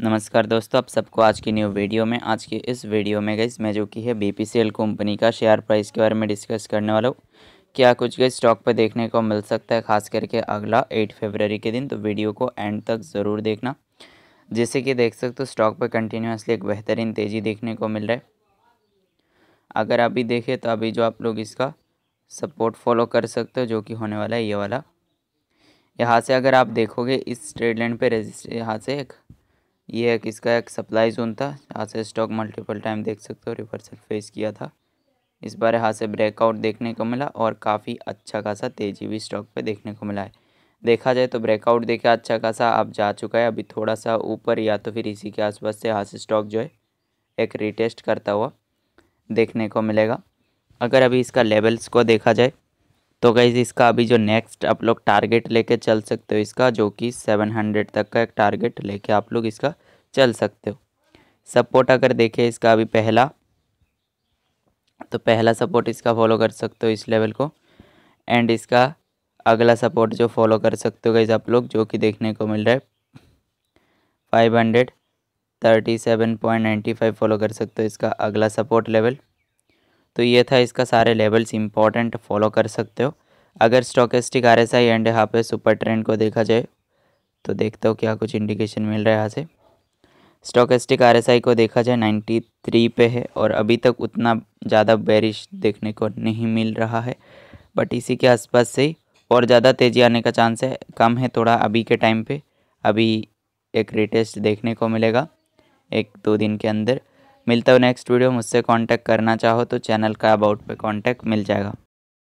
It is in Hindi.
नमस्कार दोस्तों आप सबको आज की न्यू वीडियो में आज की इस वीडियो में गई मैं जो कि है बीपीसीएल कंपनी का शेयर प्राइस के बारे में डिस्कस करने वाला हूँ क्या कुछ गई स्टॉक पर देखने को मिल सकता है खास करके अगला एट फरवरी के दिन तो वीडियो को एंड तक ज़रूर देखना जैसे कि देख सकते हो स्टॉक पर कंटिन्यूसली एक बेहतरीन तेज़ी देखने को मिल रहा है अगर अभी देखें तो अभी जो आप लोग इसका सपोर्ट फॉलो कर सकते हो जो कि होने वाला है ये वाला यहाँ से अगर आप देखोगे इस ट्रेड लाइन पर यहाँ से एक ये एक इसका एक सप्लाई जोन था यहाँ से स्टॉक मल्टीपल टाइम देख सकते हो रिवर्सल फेस किया था इस बार यहाँ से ब्रेकआउट देखने को मिला और काफ़ी अच्छा खासा तेजी भी स्टॉक पे देखने को मिला है देखा जाए तो ब्रेकआउट देखे अच्छा खासा अब जा चुका है अभी थोड़ा सा ऊपर या तो फिर इसी के आसपास से यहाँ से स्टॉक जो है एक रिटेस्ट करता हुआ देखने को मिलेगा अगर अभी इसका लेवल्स को देखा जाए तो गाइज इसका अभी जो नेक्स्ट आप लोग टारगेट लेके चल सकते हो इसका जो कि 700 तक का एक टारगेट लेके आप लोग इसका चल सकते हो सपोर्ट अगर देखें इसका अभी पहला तो पहला सपोर्ट इसका फॉलो कर सकते हो इस लेवल को एंड इसका अगला सपोर्ट जो फॉलो कर सकते हो गाइज आप लोग जो कि देखने को मिल रहा है five hundred thirty seven point ninety five follow कर सकते हो इसका अगला सपोर्ट लेवल तो ये था इसका सारे लेवल्स इंपॉर्टेंट फॉलो कर सकते हो अगर stochastic R S I and यहाँ पे सुपर ट्रेंड को देखा जाए तो देखते हो क्या कुछ इंडिकेशन मिल रहा है यहाँ से स्टोकेस्टिक आर एस आई को देखा जाए नाइन्टी थ्री पे है और अभी तक उतना ज़्यादा बारिश देखने को नहीं मिल रहा है बट इसी के आसपास से और ज़्यादा तेज़ी आने का चांस है कम है थोड़ा अभी के टाइम पे अभी एक रिटेस्ट देखने को मिलेगा एक दो दिन के अंदर मिलता हूँ नेक्स्ट वीडियो मुझसे कांटेक्ट करना चाहो तो चैनल का अबाउट पे कांटेक्ट मिल जाएगा